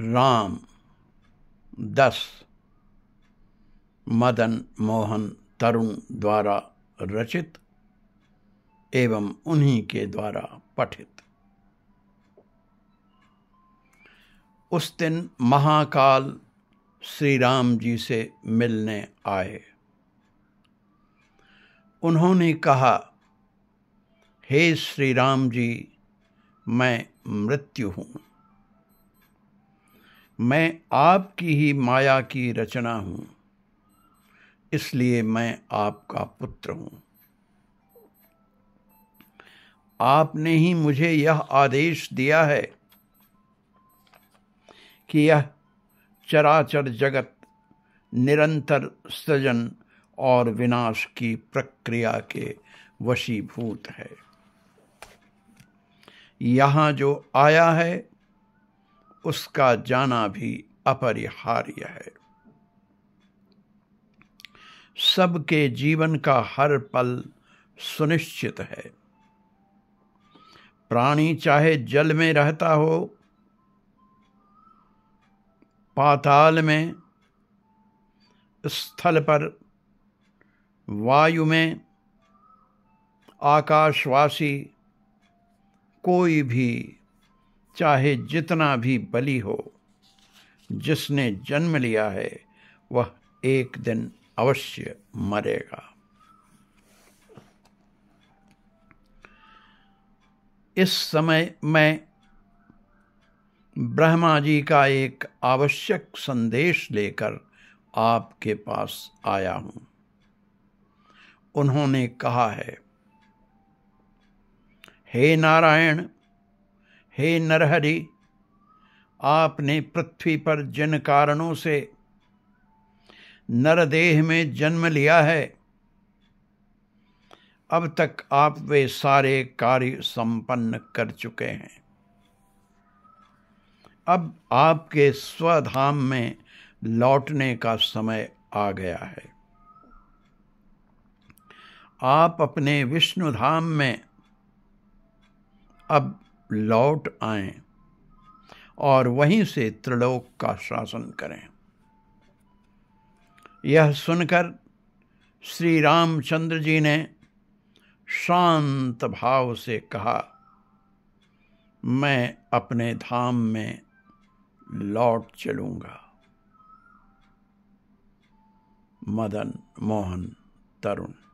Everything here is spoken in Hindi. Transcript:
राम दस मदन मोहन तरुण द्वारा रचित एवं उन्हीं के द्वारा पठित उस दिन महाकाल श्री राम जी से मिलने आए उन्होंने कहा हे श्री राम जी मैं मृत्यु हूँ मैं आपकी ही माया की रचना हूं इसलिए मैं आपका पुत्र हूं आपने ही मुझे यह आदेश दिया है कि यह चराचर जगत निरंतर सृजन और विनाश की प्रक्रिया के वशीभूत है यहां जो आया है उसका जाना भी अपरिहार्य है सबके जीवन का हर पल सुनिश्चित है प्राणी चाहे जल में रहता हो पाताल में स्थल पर वायु में आकाशवासी कोई भी चाहे जितना भी बली हो जिसने जन्म लिया है वह एक दिन अवश्य मरेगा इस समय मैं ब्रह्मा जी का एक आवश्यक संदेश लेकर आपके पास आया हूं उन्होंने कहा है हे नारायण हे नरहरि आपने पृथ्वी पर जिन कारणों से नरदेह में जन्म लिया है अब तक आप वे सारे कार्य संपन्न कर चुके हैं अब आपके स्वधाम में लौटने का समय आ गया है आप अपने विष्णु धाम में अब लौट आएं और वहीं से त्रिलोक का शासन करें यह सुनकर श्री रामचंद्र जी ने शांत भाव से कहा मैं अपने धाम में लौट चलूंगा मदन मोहन तरुण